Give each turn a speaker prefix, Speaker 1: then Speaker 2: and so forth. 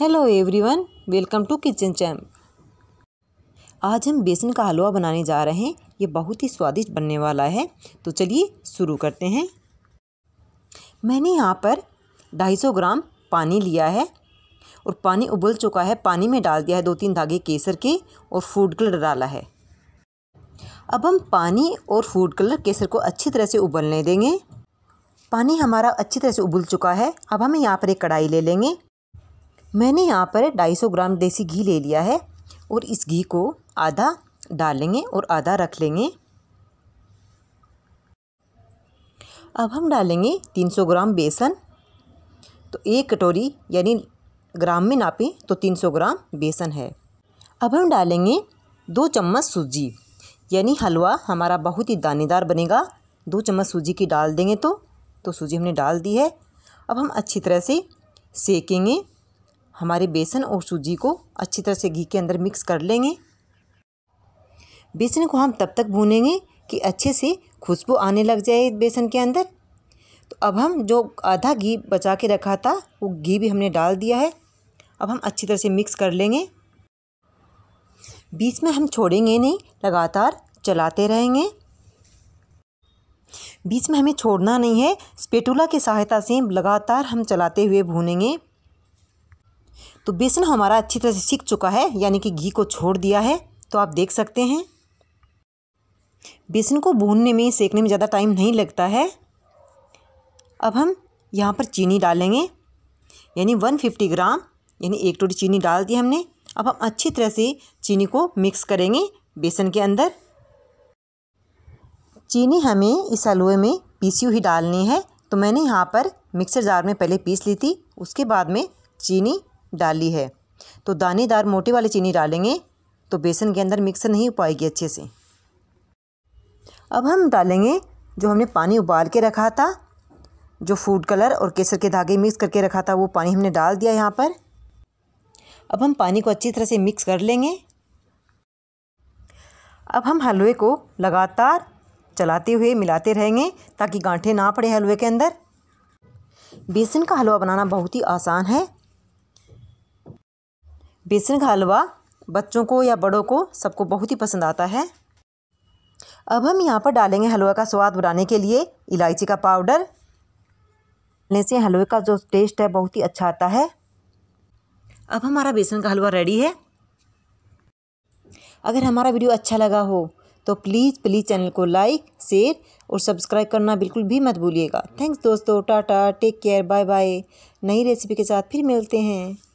Speaker 1: hello everyone welcome to kitchen charm आज हम बेसन का हलवा बनाने जा रहे हैं ये बहुत ही स्वादिष्ट बनने वाला है तो चलिए शुरू करते हैं मैंने यहाँ पर 250 ग्राम पानी लिया है और पानी उबल चुका है पानी में डाल दिया है दो तीन धागे केसर के और फूड कलर डाला है अब हम पानी और फूड कलर केसर को अच्छी तरह से उबलने देंगे पानी हमारा अच्छी तरह से उबल चुका है अब हम यहाँ पर एक कढ़ाई ले लेंगे मैंने यहाँ पर ढाई ग्राम देसी घी ले लिया है और इस घी को आधा डालेंगे और आधा रख लेंगे अब हम डालेंगे 300 ग्राम बेसन तो एक कटोरी यानी ग्राम में नापें तो 300 ग्राम बेसन है अब हम डालेंगे दो चम्मच सूजी यानी हलवा हमारा बहुत ही दानेदार बनेगा दो चम्मच सूजी की डाल देंगे तो तो सूजी हमने डाल दी है अब हम अच्छी तरह से सेकेंगे हमारे बेसन और सूजी को अच्छी तरह से घी के अंदर मिक्स कर लेंगे बेसन को हम तब तक भूनेंगे कि अच्छे से खुशबू आने लग जाए बेसन के अंदर तो अब हम जो आधा घी बचा के रखा था वो घी भी हमने डाल दिया है अब हम अच्छी तरह से मिक्स कर लेंगे बीच में हम छोड़ेंगे नहीं लगातार चलाते रहेंगे बीच में हमें छोड़ना नहीं है स्पेटूला की सहायता से लगातार हम चलाते हुए भूनेंगे तो बेसन हमारा अच्छी तरह से सीख चुका है यानी कि घी को छोड़ दिया है तो आप देख सकते हैं बेसन को भूनने में सेकने में ज़्यादा टाइम नहीं लगता है अब हम यहाँ पर चीनी डालेंगे यानी 150 ग्राम यानी एक टोटी चीनी डाल दी हमने अब हम अच्छी तरह से चीनी को मिक्स करेंगे बेसन के अंदर चीनी हमें इस हलवे में पीसी हुई डालनी है तो मैंने यहाँ पर मिक्सर जार में पहले पीस ली थी उसके बाद में चीनी डाली है तो दानेदार मोटे वाली चीनी डालेंगे तो बेसन के अंदर मिक्स नहीं हो पाएगी अच्छे से अब हम डालेंगे जो हमने पानी उबाल के रखा था जो फूड कलर और केसर के धागे मिक्स करके रखा था वो पानी हमने डाल दिया यहाँ पर अब हम पानी को अच्छी तरह से मिक्स कर लेंगे अब हम हलवे को लगातार चलाते हुए मिलाते रहेंगे ताकि गांठे ना पड़े हलवे के अंदर बेसन का हलवा बनाना बहुत ही आसान है बेसन का हलवा बच्चों को या बड़ों को सबको बहुत ही पसंद आता है अब हम यहाँ पर डालेंगे हलवा का स्वाद बढ़ाने के लिए इलायची का पाउडर डालने से हलवे का जो टेस्ट है बहुत ही अच्छा आता है अब हमारा बेसन का हलवा रेडी है अगर हमारा वीडियो अच्छा लगा हो तो प्लीज़ प्लीज़ चैनल को लाइक शेयर और सब्सक्राइब करना बिल्कुल भी मत भूलिएगा थैंक्स दोस्तों टाटा टेक केयर बाय बाय नई रेसिपी के साथ फिर मिलते हैं